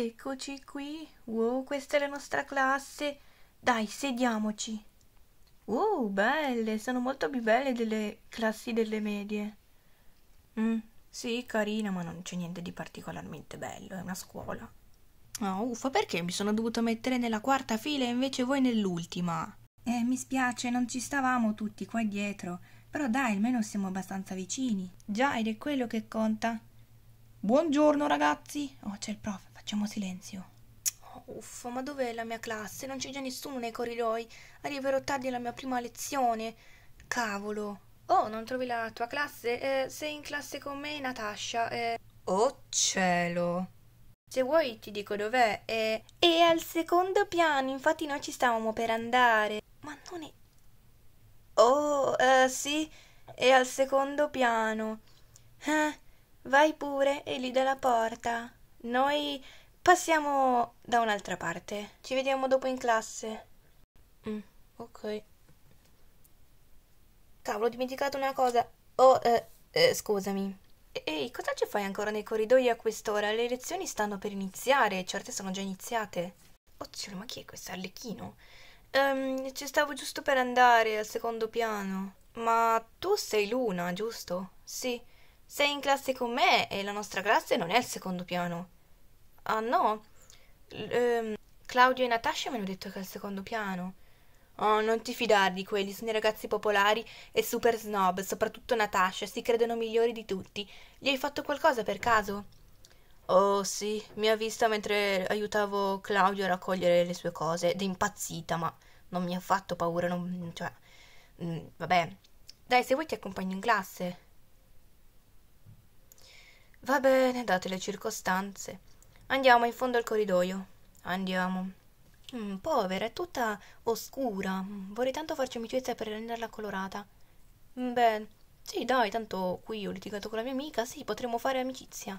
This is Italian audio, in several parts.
Eccoci qui. Wow, questa è la nostra classe. Dai, sediamoci. Wow, belle, sono molto più belle delle classi delle medie. Mm, sì, carina, ma non c'è niente di particolarmente bello, è una scuola. Oh, ah, uffa, perché mi sono dovuta mettere nella quarta fila e invece voi nell'ultima? Eh, mi spiace, non ci stavamo tutti qua dietro. Però dai, almeno siamo abbastanza vicini. Già, ed è quello che conta. Buongiorno ragazzi. Oh, c'è il prof. Facciamo silenzio. Oh, uffa, ma dov'è la mia classe? Non c'è già nessuno nei corridoi. Arriverò tardi alla mia prima lezione. Cavolo. Oh, non trovi la tua classe? Eh, sei in classe con me, Natasha. Eh. Oh cielo. Se vuoi ti dico dov'è. Eh. È al secondo piano, infatti noi ci stavamo per andare. Ma non è... Oh, eh, sì, è al secondo piano. Eh, vai pure, è lì dalla porta. Noi passiamo da un'altra parte. Ci vediamo dopo in classe. Mm, ok. Cavolo, ho dimenticato una cosa. Oh, eh, eh, scusami. Ehi, cosa ci fai ancora nei corridoi a quest'ora? Le lezioni stanno per iniziare, certe sono già iniziate. Oh ma chi è questo Arlecchino? Um, ci stavo giusto per andare al secondo piano. Ma tu sei Luna, giusto? Sì. Sei in classe con me e la nostra classe non è al secondo piano. Ah no? L ehm, Claudio e Natascia mi hanno detto che è al secondo piano. Oh, non ti fidare di quelli, sono i ragazzi popolari e super snob, soprattutto Natascia, si credono migliori di tutti. Gli hai fatto qualcosa per caso? Oh sì, mi ha vista mentre aiutavo Claudio a raccogliere le sue cose ed è impazzita, ma non mi ha fatto paura, non, cioè, mh, mm, vabbè. Dai, se vuoi ti accompagno in classe. Va bene, date le circostanze. Andiamo in fondo al corridoio. Andiamo. Mm, povera, è tutta oscura. Vorrei tanto farci amicizia per renderla colorata. Mm, beh, sì, dai, tanto qui ho litigato con la mia amica, sì, potremmo fare amicizia.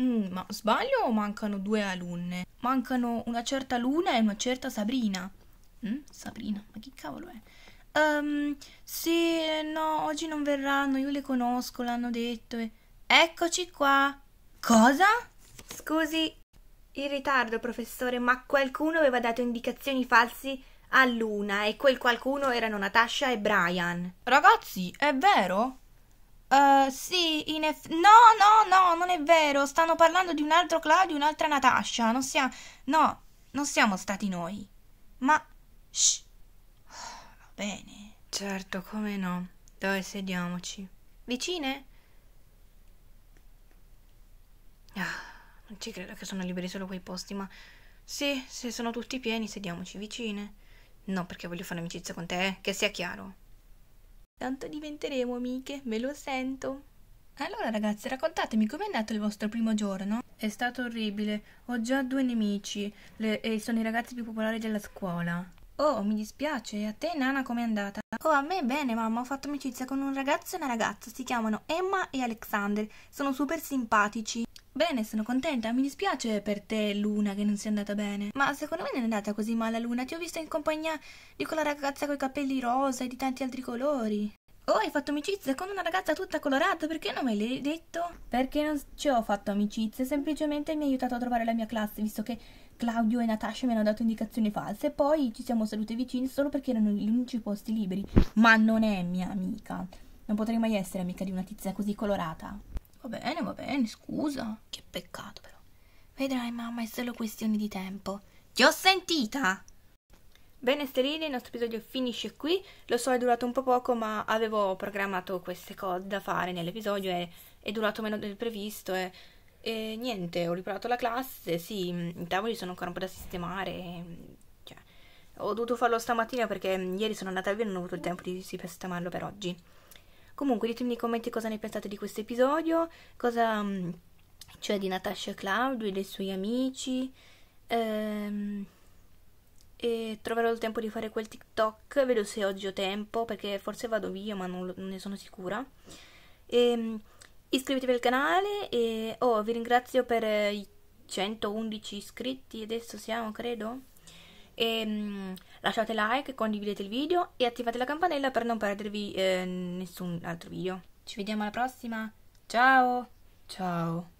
Mm, ma sbaglio o mancano due alunne? Mancano una certa Luna e una certa Sabrina. Mm, Sabrina, ma chi cavolo è? Um, ehm, sì, no, oggi non verranno, io le conosco, l'hanno detto e... Eccoci qua. Cosa? Scusi il ritardo, professore, ma qualcuno aveva dato indicazioni falsi a Luna e quel qualcuno erano Natasha e Brian. Ragazzi, è vero? Uh, sì, in eff- No, no, no, non è vero. Stanno parlando di un altro Claudio e un'altra Natasha. Non siamo... No, non siamo stati noi. Ma... Shh. Ah, va bene. Certo, come no. Dove sediamoci? Vicine? ci credo che sono liberi solo quei posti, ma sì, se sono tutti pieni, sediamoci vicine. No, perché voglio fare amicizia con te, eh, che sia chiaro. Tanto diventeremo amiche, me lo sento. Allora ragazzi, raccontatemi com'è andato il vostro primo giorno? È stato orribile, ho già due nemici le, e sono i ragazzi più popolari della scuola. Oh, mi dispiace, a te Nana com'è andata? Oh, a me bene mamma, ho fatto amicizia con un ragazzo e una ragazza, si chiamano Emma e Alexander, sono super simpatici. Bene, sono contenta. Mi dispiace per te, Luna, che non sia andata bene. Ma secondo me non è andata così male, Luna. Ti ho visto in compagnia di quella ragazza coi capelli rosa e di tanti altri colori. Oh, hai fatto amicizia con una ragazza tutta colorata, perché non me l'hai detto? Perché non ci ho fatto amicizia, semplicemente mi ha aiutato a trovare la mia classe, visto che Claudio e Natasha mi hanno dato indicazioni false, poi ci siamo salute vicini solo perché erano gli unici posti liberi. Ma non è mia amica. Non potrei mai essere amica di una tizia così colorata. Va bene, va bene, scusa. Che peccato però. Vedrai mamma, è solo questione di tempo. Ti ho sentita! Bene sterili, il nostro episodio finisce qui. Lo so, è durato un po' poco, ma avevo programmato queste cose da fare nell'episodio e è durato meno del previsto e, eh. e niente, ho riparato la classe, sì, i tavoli sono ancora un po' da sistemare. E, cioè, ho dovuto farlo stamattina perché ieri sono andata via e non ho avuto il tempo di sistemarlo per oggi. Comunque ditemi nei commenti cosa ne pensate di questo episodio, cosa mm, cioè di Natasha Claudio e dei suoi amici. Ehm, e troverò il tempo di fare quel TikTok, vedo se oggi ho tempo perché forse vado via ma non, non ne sono sicura. Ehm, iscrivetevi al canale e oh, vi ringrazio per eh, i 111 iscritti, adesso siamo credo. E, mm, lasciate like, condividete il video e attivate la campanella per non perdervi eh, nessun altro video. Ci vediamo alla prossima. Ciao! Ciao!